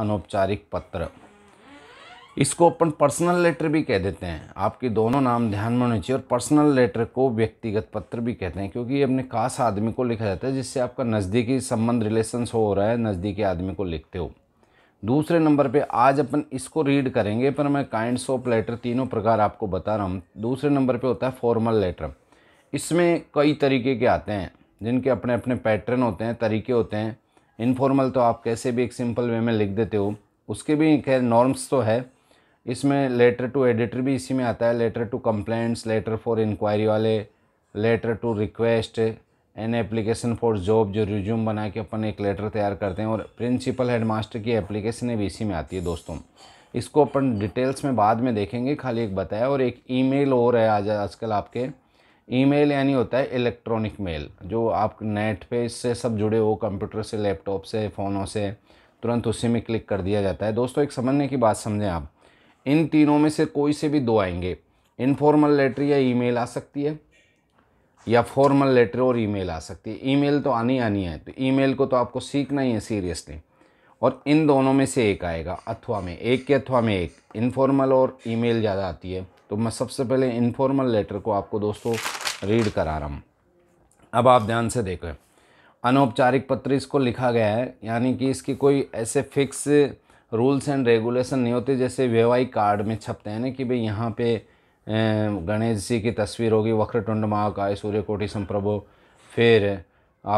अनौपचारिक पत्र इसको अपन पर्सनल लेटर भी कह देते हैं आपके दोनों नाम ध्यान में होने चाहिए और पर्सनल लेटर को व्यक्तिगत पत्र भी कहते हैं क्योंकि ये अपने खास आदमी को लिखा जाता है जिससे आपका नज़दीकी संबंध रिलेशंस हो रहा है नज़दीकी आदमी को लिखते हो दूसरे नंबर पे आज अपन इसको रीड करेंगे पर मैं काइंड ऑफ लेटर तीनों प्रकार आपको बता रहा हूँ दूसरे नंबर पे होता है फॉर्मल लेटर इसमें कई तरीके के आते हैं जिनके अपने अपने पैटर्न होते हैं तरीके होते हैं इनफॉर्मल तो आप कैसे भी एक सिंपल वे में लिख देते हो उसके भी खैर नॉर्म्स तो है इसमें लेटर टू एडिटर भी इसी में आता है letter to complaints letter for enquiry वाले letter to request an application for job जो रिज्यूम बना के अपन एक लेटर तैयार करते हैं और प्रिंसिपल हेडमास्टर की एप्लीकेशन भी इसी में आती है दोस्तों इसको अपन डिटेल्स में बाद में देखेंगे खाली एक बताया और एक ईमेल और है आज आजकल आपके ईमेल यानी होता है इलेक्ट्रॉनिक मेल जो आप नेट पे इससे सब जुड़े हो कंप्यूटर से लैपटॉप से फ़ोनों से तुरंत उसी में क्लिक कर दिया जाता है दोस्तों एक समझने की बात समझें आप इन तीनों में से कोई से भी दो आएंगे इनफॉर्मल लेटर या ईमेल आ सकती है या फॉर्मल लेटर और ईमेल आ सकती है ईमेल तो आनी आनी है तो ईमेल को तो आपको सीखना ही है सीरियसली और इन दोनों में से एक आएगा अथवा में एक के अथवा में एक इनफॉर्मल और ईमेल ज़्यादा आती है तो मैं सबसे पहले इन्फॉर्मल लेटर को आपको दोस्तों रीड करा रहा हूँ अब आप ध्यान से देखें अनौपचारिक पत्र इसको लिखा गया है यानी कि इसकी कोई ऐसे फिक्स रूल्स एंड रेगुलेशन नहीं होते जैसे वैवाहिक कार्ड में छपते हैं ना कि भाई यहाँ पे गणेश जी की तस्वीर होगी वक्रतुंड महाकाय सूर्य कोटि संप्रभु फिर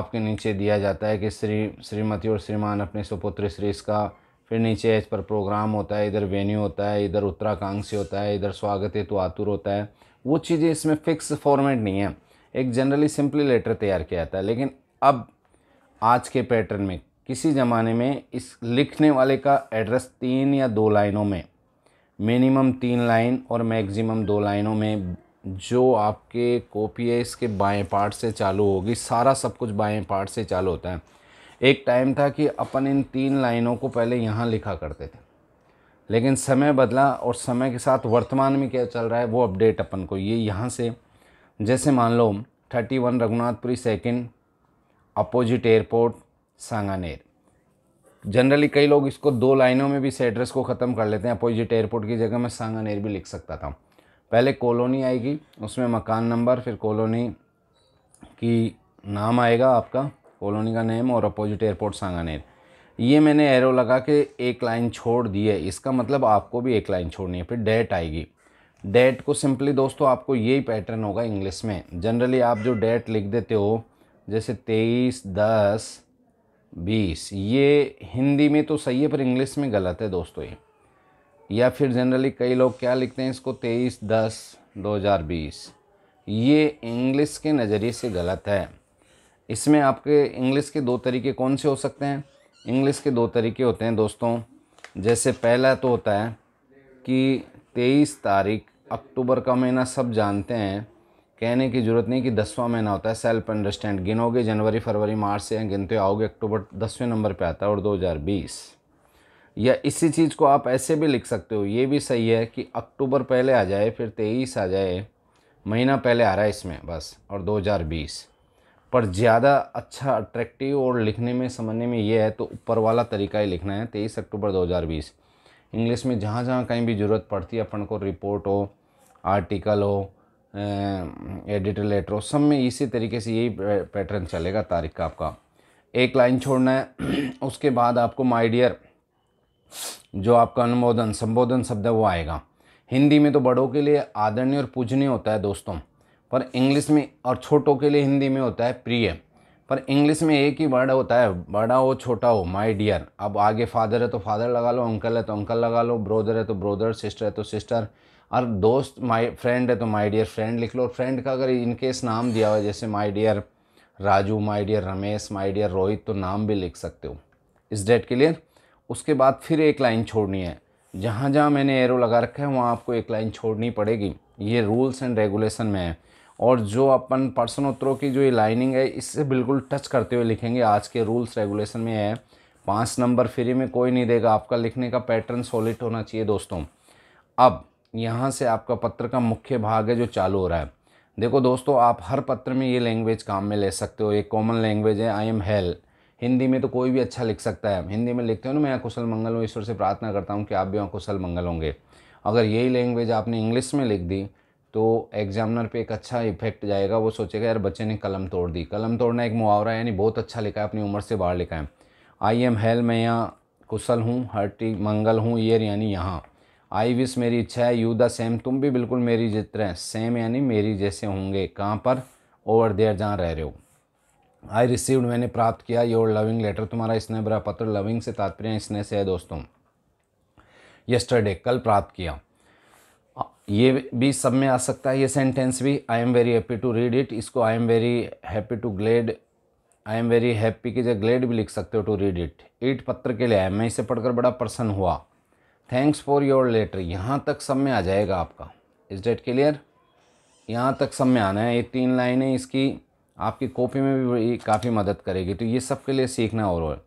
आपके नीचे दिया जाता है कि श्री श्रीमती और श्रीमान अपने सुपुत्र श्री इसका फिर नीचे इस पर प्रोग्राम होता है इधर वेन्यू होता है इधर उत्तराकांक्षी होता है इधर स्वागत हेतु आतुर होता है वो चीज़ें इसमें फ़िक्स फॉर्मेट नहीं है एक जनरली सिंपली लेटर तैयार किया जाता है लेकिन अब आज के पैटर्न में किसी ज़माने में इस लिखने वाले का एड्रेस तीन या दो लाइनों में मिनिमम तीन लाइन और मैक्सिमम दो लाइनों में जो आपके कॉपी है इसके बाएं पार्ट से चालू होगी सारा सब कुछ बाएं पार्ट से चालू होता है एक टाइम था कि अपन इन तीन लाइनों को पहले यहाँ लिखा करते थे लेकिन समय बदला और समय के साथ वर्तमान में क्या चल रहा है वो अपडेट अपन को ये यहाँ से जैसे मान लो thirty one Raghunathpuri second opposite airport Sanganer generally कई लोग इसको दो लाइनों में भी इस एड्रेस को ख़त्म कर लेते हैं अपोजिट एयरपोर्ट की जगह मैं सांगानेर भी लिख सकता था पहले कॉलोनी आएगी उसमें मकान नंबर फिर कॉलोनी की नाम आएगा आपका कॉलोनी का नेम और अपोजिट एयरपोर्ट सांगानेर ये मैंने एरो लगा के एक लाइन छोड़ दी है इसका मतलब आपको भी एक लाइन छोड़नी है फिर डेट आएगी डेट को सिंपली दोस्तों आपको यही पैटर्न होगा इंग्लिश में जनरली आप जो डेट लिख देते हो जैसे तेईस दस बीस ये हिंदी में तो सही है पर इंग्लिश में गलत है दोस्तों ये या फिर जनरली कई लोग क्या लिखते हैं इसको तेईस दस दो हज़ार बीस ये इंग्लिश के नज़रिए से गलत है इसमें आपके इंग्लिश के दो तरीके कौन से हो सकते हैं इंग्लिश के दो तरीके होते हैं दोस्तों जैसे पहला तो होता है कि तेईस तारीख अक्टूबर का महीना सब जानते हैं कहने की ज़रूरत नहीं कि दसवां महीना होता है सेल्फ अंडरस्टैंड गिनोगे जनवरी फरवरी मार्च से गिनते आओगे अक्टूबर दसवें नंबर पे आता है और 2020 या इसी चीज़ को आप ऐसे भी लिख सकते हो ये भी सही है कि अक्टूबर पहले आ जाए फिर तेईस आ जाए महीना पहले आ रहा है इसमें बस और 2020 पर ज़्यादा अच्छा अट्रैक्टिव और लिखने में समझने में ये है तो ऊपर वाला तरीका ही लिखना है तेईस अक्टूबर 2020 इंग्लिश में जहाँ जहाँ कहीं भी ज़रूरत पड़ती है अपन को रिपोर्ट हो आर्टिकल हो एडिटर लेटर हो सब में इसी तरीके से यही पैटर्न चलेगा तारीख का आपका एक लाइन छोड़ना है उसके बाद आपको माई डियर जो आपका अनुमोदन संबोधन शब्द है वो आएगा हिंदी में तो बड़ों के लिए आदरणीय और पूजनीय होता है दोस्तों पर इंग्लिश में और छोटों के लिए हिंदी में होता है प्रिय पर इंग्लिश में एक ही वर्ड होता है बड़ा हो छोटा हो माय डियर अब आगे फादर है तो फादर लगा लो अंकल है तो अंकल लगा लो ब्रोदर है तो ब्रोदर सिस्टर है तो सिस्टर और दोस्त माय फ्रेंड है तो माय डियर फ्रेंड लिख लो और फ्रेंड का अगर इनकेस नाम दिया हुआ जैसे my dear Raju my dear Ramesh my dear Rohit तो नाम भी लिख सकते हो इस डेट के लिए उसके बाद फिर एक लाइन छोड़नी है जहाँ जहाँ मैंने एरो लगा रखा है वहाँ आपको एक लाइन छोड़नी पड़ेगी ये रूल्स एंड रेगुलेशन में है और जो अपन उत्तरों की जो ये लाइनिंग है इससे बिल्कुल टच करते हुए लिखेंगे आज के रूल्स रेगुलेशन में है पाँच नंबर फ्री में कोई नहीं देगा आपका लिखने का पैटर्न सॉलिड होना चाहिए दोस्तों अब यहाँ से आपका पत्र का मुख्य भाग है जो चालू हो रहा है देखो दोस्तों आप हर पत्र में ये लैंग्वेज काम में ले सकते हो एक कॉमन लैंग्वेज है आई एम हेल हिंदी में तो कोई भी अच्छा लिख सकता है हिंदी में लिखते हो ना मैं कुशल मंगल हूँ ईश्वर से प्रार्थना करता हूँ कि आप भी कुशल मंगल होंगे अगर यही लैंग्वेज आपने इंग्लिश में लिख दी तो एग्जामिनर पे एक अच्छा इफेक्ट जाएगा वो सोचेगा यार बच्चे ने कलम तोड़ दी कलम तोड़ना एक मुहावरा है यानी बहुत अच्छा लिखा है अपनी उम्र से बाहर लिखा है आई एम हेल मैं यहाँ कुशल हूँ हर्टी मंगल हूँ ईयर यानी यहाँ आई विश मेरी इच्छा है यू द सेम तुम भी बिल्कुल मेरी जिस हैं सेम यानी मेरी जैसे होंगे कहाँ पर ओवर देयर जहाँ रह रहे हो आई रिसीव्ड मैंने प्राप्त किया योर लविंग लेटर तुम्हारा स्नेह भरा पत्र लविंग से तात्पर्य स्नेह से है दोस्तों यस्टरडे कल प्राप्त किया ये भी सब में आ सकता है ये सेंटेंस भी I am very happy to read it इसको I am very happy to glad I am very happy की जगह ग्लेड भी लिख सकते हो टू रीड इट ईट पत्र के लिए आया मैं इसे पढ़कर बड़ा प्रसन्न हुआ थैंक्स फॉर योर लेटर यहाँ तक सब में आ जाएगा आपका इज डेट क्लियर यहाँ तक सब में आना है ये तीन लाइनें इसकी आपकी कॉपी में भी काफ़ी मदद करेगी तो ये सब के लिए सीखना और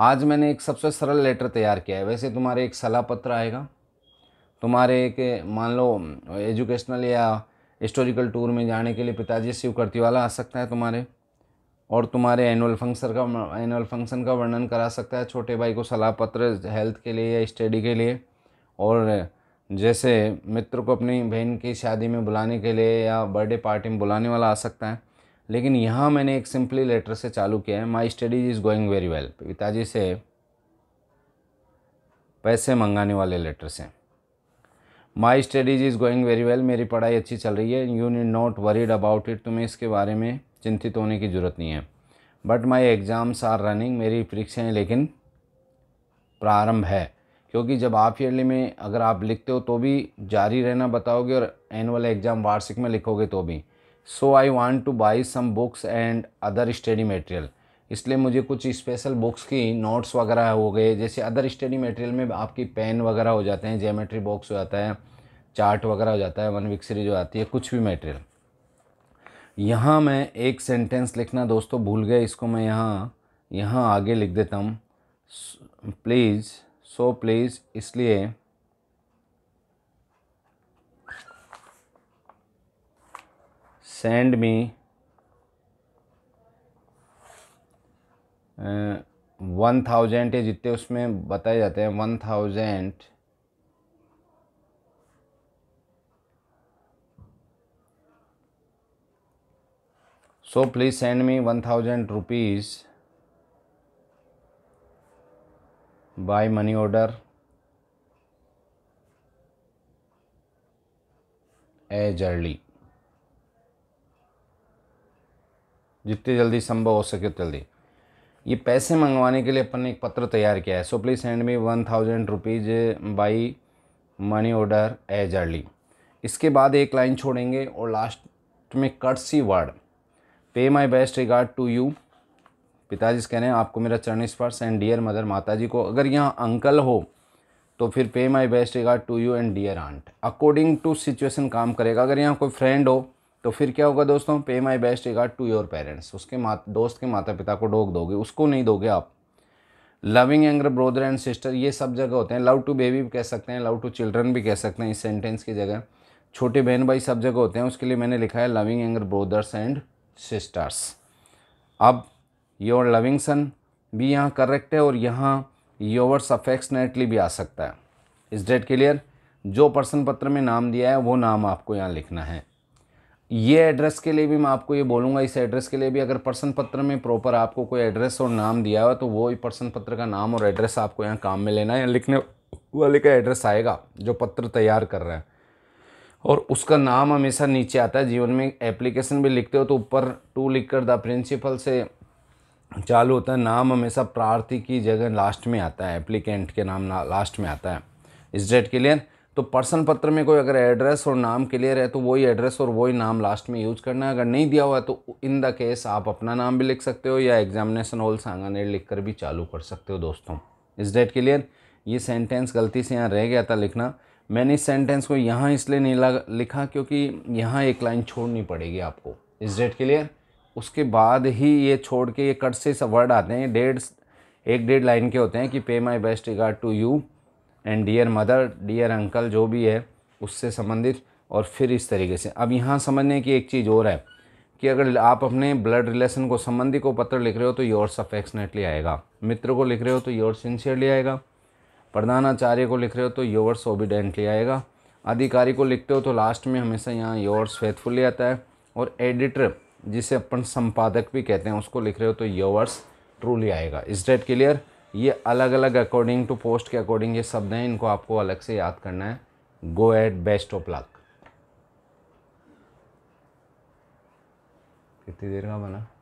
आज मैंने एक सबसे सरल लेटर तैयार किया है वैसे तुम्हारे एक सलाह पत्र आएगा तुम्हारे के मान लो एजुकेशनल या हिस्टोरिकल टूर में जाने के लिए पिताजी शिव वाला आ सकता है तुम्हारे और तुम्हारे एनुअल फंक्शन का एनुअल फंक्शन का वर्णन करा सकता है छोटे भाई को सलाह पत्र हेल्थ के लिए या स्टडी के लिए और जैसे मित्र को अपनी बहन की शादी में बुलाने के लिए या बर्थडे पार्टी में बुलाने वाला आ सकता है लेकिन यहाँ मैंने एक सिंपली लेटर से चालू किया है my studies is going very well पिताजी से पैसे मंगाने वाले लेटर से my studies is going very well मेरी पढ़ाई अच्छी चल रही है you need not worried about it तुम्हें इसके बारे में चिंतित होने की ज़रूरत नहीं है but my exams are running मेरी परीक्षाएँ लेकिन प्रारंभ है क्योंकि जब आप ईयरली में अगर आप लिखते हो तो भी जारी रहना बताओगे और एनुअल एग्ज़ाम वार्षिक में लिखोगे तो भी so I want to buy some books and other study material इसलिए मुझे कुछ स्पेशल बुक्स की नोट्स वगैरह हो गए जैसे अदर स्टडी मटेरियल में आपकी पेन वगैरह हो जाते हैं जियोमेट्री बॉक्स हो जाता है चार्ट वगैरह हो जाता है वन वीक सीरीज हो जाती है कुछ भी मटेरियल यहाँ मैं एक सेंटेंस लिखना दोस्तों भूल गया इसको मैं यहाँ यहाँ आगे लिख देता हूँ प्लीज़ सो प्लीज़ इसलिए सेंड मी वन थाउजेंड या जितने उसमें बताए जाते हैं one thousand so please send me one thousand rupees by money order as early जितनी जल्दी संभव हो सके उतनी जल्दी ये पैसे मंगवाने के लिए अपन ने एक पत्र तैयार किया है so please send me one thousand rupees by money order as early इसके बाद एक लाइन छोड़ेंगे और लास्ट में courtesy word pay my best regard to you पिताजी कह रहे हैं आपको मेरा चरण स्पर्श एंड डियर मदर माता जी को अगर यहाँ अंकल हो तो फिर pay my best regard to you and dear aunt according to situation काम करेगा अगर यहाँ कोई फ्रेंड हो तो फिर क्या होगा दोस्तों pay my best regard to your parents उसके मात दोस्त के माता पिता को डोक दोगे उसको नहीं दोगे आप loving younger brother and sister ये सब जगह होते हैं लव टू बेबी भी कह सकते हैं लव टू चिल्ड्रन भी कह सकते हैं इस सेंटेंस की जगह छोटे बहन भाई सब जगह होते हैं उसके लिए मैंने लिखा है loving younger brothers and sisters अब योर लविंग सन भी यहाँ करेक्ट है और यहाँ योवर सफेक्सनेटली भी आ सकता है इस डेट क्लियर जो पर्सन पत्र में नाम दिया है वो नाम आपको यहाँ लिखना है ये एड्रेस के लिए भी मैं आपको ये बोलूँगा इस एड्रेस के लिए भी अगर पर्सन पत्र में प्रॉपर आपको कोई एड्रेस और नाम दिया हुआ तो वो पर्सन पत्र का नाम और एड्रेस आपको यहाँ काम में लेना है लिखने वाले का एड्रेस आएगा जो पत्र तैयार कर रहा है और उसका नाम हमेशा नीचे आता है जीवन में एप्लीकेशन भी लिखते हो तो ऊपर टू लिखकर द प्रिंसिपल से चालू होता है नाम हमेशा प्रार्थी की जगह लास्ट में आता है एप्लीकेंट के नाम ना, लास्ट में आता है इस डेट के लिए तो पर्सन पत्र में कोई अगर एड्रेस और नाम क्लियर है तो वही एड्रेस और वही नाम लास्ट में यूज करना है अगर नहीं दिया हुआ है तो इन द केस आप अपना नाम भी लिख सकते हो या एग्जामिनेशन हॉल सांगानेर लिख कर भी चालू कर सकते हो दोस्तों इस डेट क्लियर ये सेंटेंस गलती से यहाँ रह गया था लिखना मैंने इस सेंटेंस को यहाँ इसलिए नहीं लिखा क्योंकि यहाँ एक लाइन छोड़नी पड़ेगी आपको इस डेट क्लियर उसके बाद ही ये छोड़ के ये कट से सब वर्ड आते हैं डेढ़ एक डेढ़ लाइन के होते हैं कि pay my best regard to you and dear mother dear uncle जो भी है उससे संबंधित और फिर इस तरीके से अब यहाँ समझने की एक चीज़ और है कि अगर आप अपने ब्लड रिलेशन को संबंधी को पत्र लिख रहे हो तो योर्स अफेक्शनेटली आएगा मित्र को लिख रहे हो तो योर्स सिंसियरली आएगा प्रधानाचार्य को लिख रहे हो तो योर्स ओबिडेंटली आएगा अधिकारी को लिखते हो तो लास्ट में हमेशा यहाँ योर्स फेथफुली आता है और एडिटर जिसे अपन संपादक भी कहते हैं उसको लिख रहे हो तो योवर्स ट्रूली आएगा इस डेट क्लियर ये अलग अलग अकॉर्डिंग टू पोस्ट के अकॉर्डिंग ये शब्द हैं इनको आपको अलग से याद करना है go at best of luck कितनी देर का बना